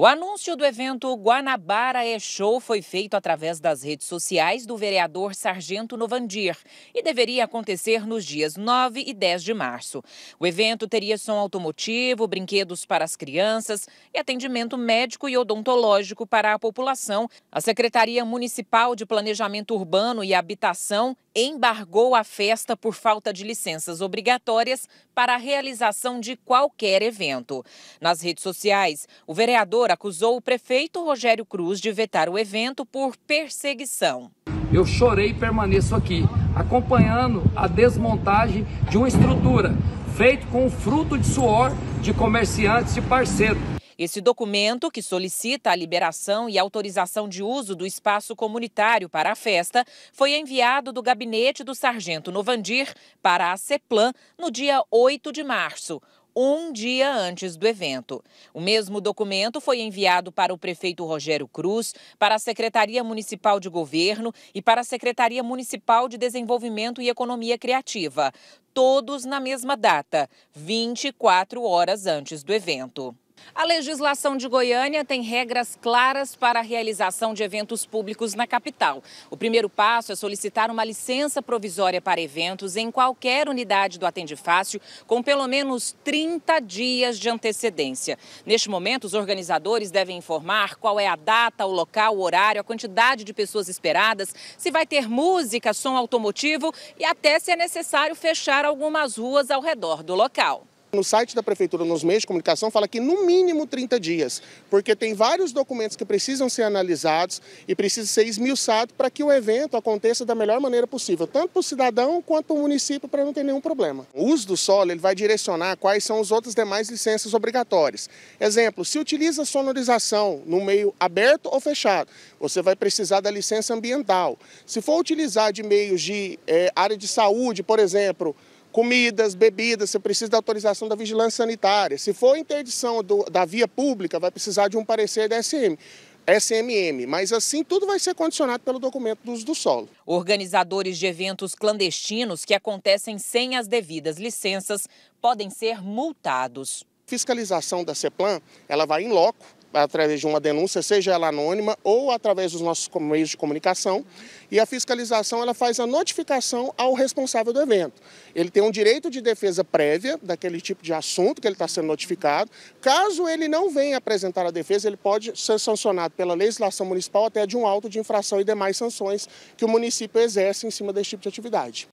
O anúncio do evento Guanabara é Show foi feito através das redes sociais do vereador Sargento Novandir e deveria acontecer nos dias 9 e 10 de março. O evento teria som automotivo, brinquedos para as crianças e atendimento médico e odontológico para a população. A Secretaria Municipal de Planejamento Urbano e Habitação embargou a festa por falta de licenças obrigatórias para a realização de qualquer evento. Nas redes sociais, o vereador acusou o prefeito Rogério Cruz de vetar o evento por perseguição. Eu chorei e permaneço aqui, acompanhando a desmontagem de uma estrutura feita com o fruto de suor de comerciantes e parceiros esse documento, que solicita a liberação e autorização de uso do espaço comunitário para a festa, foi enviado do gabinete do sargento Novandir para a CEPLAN no dia 8 de março um dia antes do evento. O mesmo documento foi enviado para o prefeito Rogério Cruz, para a Secretaria Municipal de Governo e para a Secretaria Municipal de Desenvolvimento e Economia Criativa, todos na mesma data, 24 horas antes do evento. A legislação de Goiânia tem regras claras para a realização de eventos públicos na capital. O primeiro passo é solicitar uma licença provisória para eventos em qualquer unidade do Atende Fácil, com pelo menos 30 dias de antecedência. Neste momento, os organizadores devem informar qual é a data, o local, o horário, a quantidade de pessoas esperadas, se vai ter música, som automotivo e até se é necessário fechar algumas ruas ao redor do local. No site da Prefeitura, nos meios de comunicação, fala que no mínimo 30 dias, porque tem vários documentos que precisam ser analisados e precisa ser esmiuçado para que o evento aconteça da melhor maneira possível, tanto para o cidadão quanto para o município, para não ter nenhum problema. O uso do solo ele vai direcionar quais são as outras demais licenças obrigatórias. Exemplo, se utiliza sonorização no meio aberto ou fechado, você vai precisar da licença ambiental. Se for utilizar de meios de é, área de saúde, por exemplo, comidas, bebidas, você precisa da autorização da vigilância sanitária. Se for interdição do, da via pública, vai precisar de um parecer da SM. SMM, mas assim tudo vai ser condicionado pelo documento do uso do solo. Organizadores de eventos clandestinos que acontecem sem as devidas licenças podem ser multados. Fiscalização da CEPLAN, ela vai em loco, através de uma denúncia, seja ela anônima ou através dos nossos meios de comunicação. E a fiscalização ela faz a notificação ao responsável do evento. Ele tem um direito de defesa prévia daquele tipo de assunto que ele está sendo notificado. Caso ele não venha apresentar a defesa, ele pode ser sancionado pela legislação municipal até de um auto de infração e demais sanções que o município exerce em cima desse tipo de atividade.